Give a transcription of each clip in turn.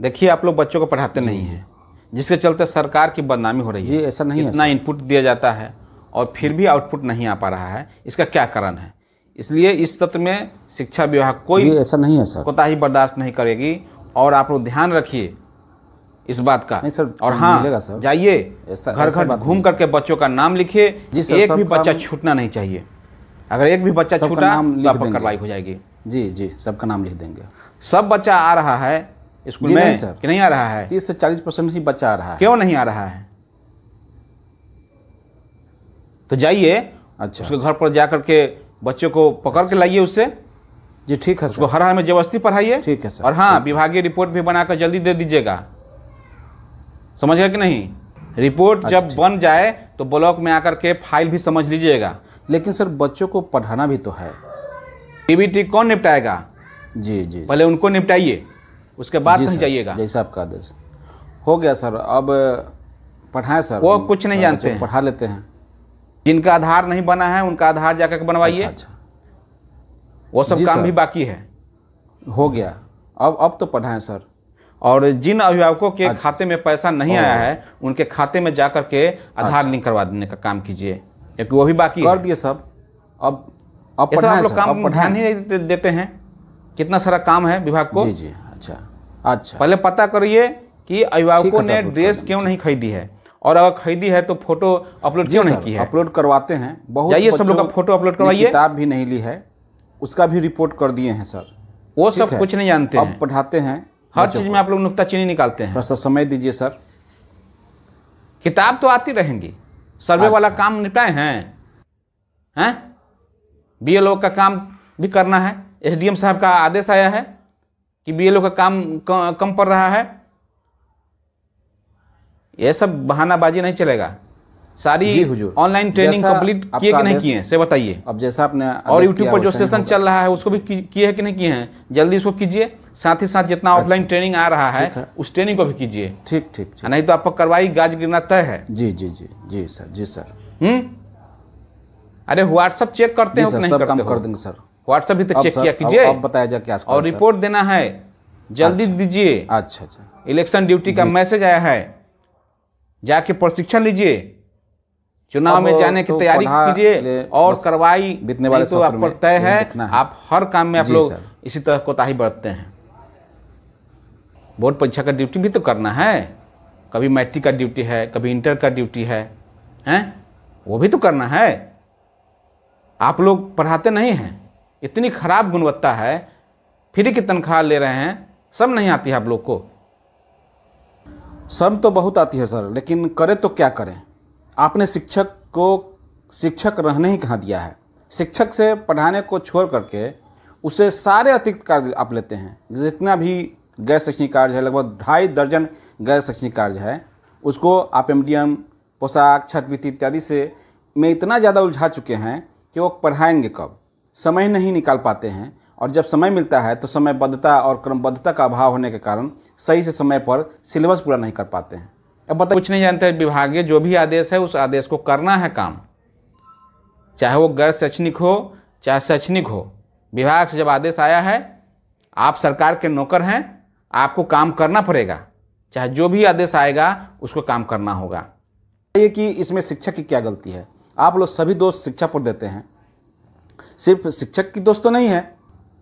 देखिए आप लोग बच्चों को पढ़ाते नहीं हैं जिसके चलते सरकार की बदनामी हो रही है ऐसा नहीं इतना इनपुट दिया जाता है और फिर भी आउटपुट नहीं आ पा रहा है इसका क्या कारण है इसलिए इस सत्र में शिक्षा विभाग कोई ऐसा नहीं है सर कोताही बर्दाश्त नहीं करेगी और आप लोग ध्यान रखिए इस बात का नहीं सर और हाँ जाइए घर घर घूम करके बच्चों का नाम लिखिए जी सर, एक भी बच्चा छूटना नहीं चाहिए अगर एक भी बच्चा छूटा तो कार्रवाई हो जाएगी जी जी सबका नाम लिख देंगे सब बच्चा आ रहा है स्कूल में नहीं सर कि नहीं आ रहा है तीस से चालीस परसेंट ही बच्चा आ रहा है क्यों नहीं आ रहा है तो जाइए अच्छा उसके घर पर जा करके बच्चों को पकड़ के लाइए उससे जी ठीक है उसको हर हाल में जबरदस्ती पढ़ाइए ठीक है सर और हाँ विभागीय रिपोर्ट भी बनाकर जल्दी दे दीजिएगा समझ गए कि नहीं रिपोर्ट अच्छा, जब बन जाए तो ब्लॉक में आकर के फाइल भी समझ लीजिएगा लेकिन सर बच्चों को पढ़ाना भी तो है टीबीटी कौन निपटाएगा जी जी पहले उनको निपटाइए उसके बाद कहीं जाइएगा जैसा आपका आदेश हो गया सर अब पढ़ाएं सर वो कुछ नहीं जानते हैं पढ़ा लेते हैं जिनका आधार नहीं बना है उनका आधार जाकर बनवाइए अच्छा, अच्छा। वो सब काम भी बाकी है हो गया अब अब तो पढ़ाएं सर और जिन अभिभावकों के अच्छा। खाते में अच्छा। पैसा नहीं आया है उनके खाते में जा के आधार अच्छा। लिंक करवा देने का काम कीजिए क्योंकि वो भी बाकी कर दिए सब अब अब आप सर, काम ध्यान ही देते हैं कितना सारा काम है विभाग को जी जी अच्छा अच्छा पहले पता करिए कि अभिभावकों ने ड्रेस क्यों नहीं खरीदी है और अगर खरीदी है तो फोटो अपलोड क्यों नहीं की है अपलोड करवाते हैं बहुत जाइए सब लोग का फोटो अपलोड करवाइए किताब भी नहीं ली है उसका भी रिपोर्ट कर दिए हैं सर वो सब कुछ नहीं जानते अब पढ़ाते हैं हर चीज़ में आप लोग नुकताचीनी निकालते हैं समय दीजिए सर किताब तो आती रहेंगी सर्वे वाला अच्छा। काम निपटाए हैं हैं बी का काम भी करना है एसडीएम साहब का आदेश आया है कि बीएलओ का काम कम पड़ रहा है यह सब बहानाबाजी नहीं चलेगा सारी ऑनलाइन ट्रेनिंग कंप्लीट किए कि नहीं किए से बताइए अब जैसा आपने और यूट्यूब पर जो सेशन चल रहा है उसको भी किए है कि नहीं किए हैं जल्दी उसको कीजिए साथ ही साथ जितना ऑफलाइन अच्छा। ट्रेनिंग आ रहा है, है उस ट्रेनिंग को भी कीजिए ठीक ठीक नहीं तो आपको कार्रवाई गाज गिरना तय है जी जी जी जी सर जी सर हम्म अरे व्हाट्सअप चेक करते हैं कर देंगे सर व्हाट्सएप भी तो चेक किया कीजिए बताया जाए क्या और रिपोर्ट देना है जल्दी अच्छा। दीजिए अच्छा अच्छा इलेक्शन ड्यूटी का मैसेज आया है जाके प्रशिक्षण लीजिए चुनाव में जाने की तो तैयारी कीजिए और कार्रवाई बीतने वाले तो आप तय है, है आप हर काम में आप लोग इसी तरह कोताही बरतते हैं बोर्ड परीक्षा का ड्यूटी भी तो करना है कभी मैट्रिक का ड्यूटी है कभी इंटर का ड्यूटी है हैं वो भी तो करना है आप लोग पढ़ाते नहीं हैं इतनी ख़राब गुणवत्ता है फ्री की तनख्वाह ले रहे हैं सब नहीं आती है आप लोग को सब तो बहुत आती है सर लेकिन करें तो क्या करें आपने शिक्षक को शिक्षक रहने ही कहाँ दिया है शिक्षक से पढ़ाने को छोड़ करके उसे सारे अतिरिक्त कार्य आप लेते हैं जितना भी गैर शैक्षणिक कार्य है लगभग ढाई दर्जन गैर शैक्षणिक कार्य है उसको आप एम पोशाक छात्रवृत्ति इत्यादि से में इतना ज़्यादा उलझा चुके हैं कि वो पढ़ाएंगे कब समय नहीं निकाल पाते हैं और जब समय मिलता है तो समयबद्धता और क्रमबद्धता का अभाव होने के कारण सही से समय पर सिलेबस पूरा नहीं कर पाते हैं अब बता कुछ नहीं जानते विभागीय जो भी आदेश है उस आदेश को करना है काम चाहे वो गैर शैक्षणिक हो चाहे शैक्षणिक हो विभाग से जब आदेश आया है आप सरकार के नौकर हैं आपको काम करना पड़ेगा चाहे जो भी आदेश आएगा उसको काम करना होगा ये कि इसमें शिक्षा की क्या गलती है आप लोग सभी दोस्त शिक्षा पर देते हैं सिर्फ शिक्षक की दोस्तों नहीं है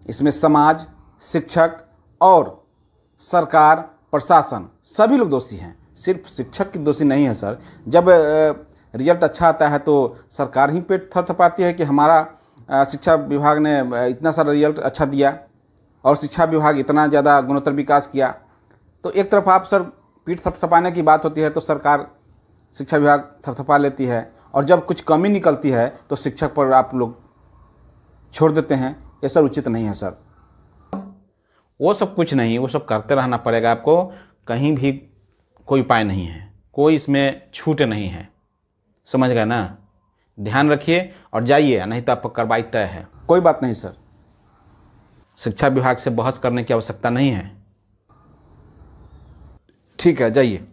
इसमें समाज शिक्षक और सरकार प्रशासन सभी लोग दोषी हैं सिर्फ शिक्षक की दोषी नहीं है सर जब रिजल्ट अच्छा आता है तो सरकार ही पेट थपथपाती है कि हमारा शिक्षा विभाग ने इतना सारा रिजल्ट अच्छा दिया और शिक्षा विभाग इतना ज़्यादा गुणोत्तर विकास किया तो एक तरफ आप सर पीठ थपथपाने की बात होती है तो सरकार शिक्षा विभाग थपथपा लेती है और जब कुछ कमी निकलती है तो शिक्षक पर आप लोग छोड़ देते हैं ये सर उचित नहीं है सर वो सब कुछ नहीं वो सब करते रहना पड़ेगा आपको कहीं भी कोई उपाय नहीं है कोई इसमें छूट नहीं है समझ गए ना ध्यान रखिए और जाइए नहीं तो आपको कार्रवाई तय है कोई बात नहीं सर शिक्षा विभाग से बहस करने की आवश्यकता नहीं है ठीक है जाइए